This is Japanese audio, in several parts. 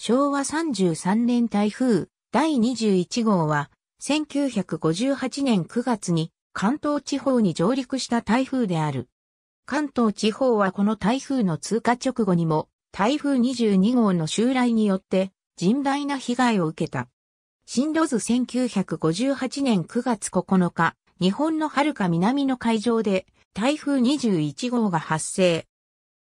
昭和33年台風第21号は、1958年9月に関東地方に上陸した台風である。関東地方はこの台風の通過直後にも、台風22号の襲来によって甚大な被害を受けた。進路図1958年9月9日、日本の遥か南の海上で台風21号が発生。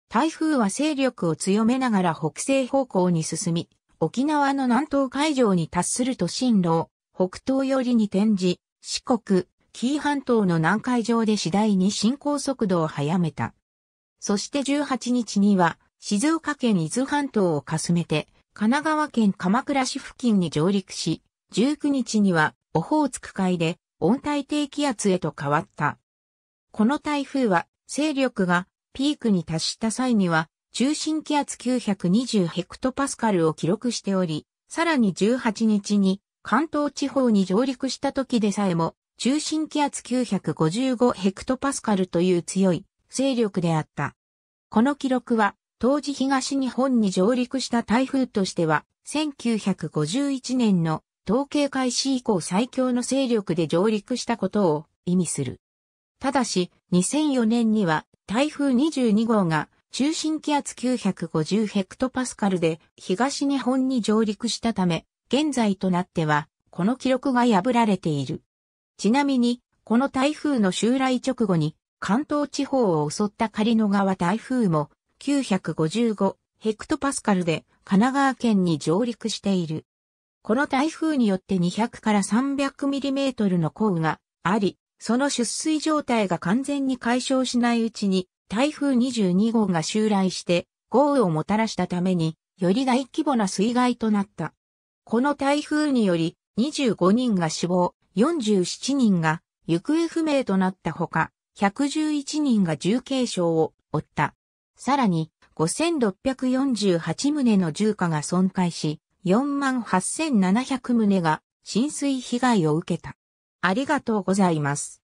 台風は勢力を強めながら北西方向に進み、沖縄の南東海上に達すると進路を北東寄りに転じ、四国、紀伊半島の南海上で次第に進行速度を速めた。そして18日には静岡県伊豆半島をかすめて、神奈川県鎌倉市付近に上陸し、19日にはオホーツク海で温帯低気圧へと変わった。この台風は勢力がピークに達した際には、中心気圧920ヘクトパスカルを記録しており、さらに18日に関東地方に上陸した時でさえも、中心気圧955ヘクトパスカルという強い勢力であった。この記録は、当時東日本に上陸した台風としては、1951年の統計開始以降最強の勢力で上陸したことを意味する。ただし、2004年には台風22号が中心気圧950ヘクトパスカルで東日本に上陸したため、現在となってはこの記録が破られている。ちなみに、この台風の襲来直後に関東地方を襲った狩野川台風も955ヘクトパスカルで神奈川県に上陸している。この台風によって200から300ミリメートルの降雨があり、その出水状態が完全に解消しないうちに、台風22号が襲来して、豪雨をもたらしたために、より大規模な水害となった。この台風により、25人が死亡、47人が行方不明となったほか、111人が重軽傷を負った。さらに、5648棟の住家が損壊し、4万8700棟が浸水被害を受けた。ありがとうございます。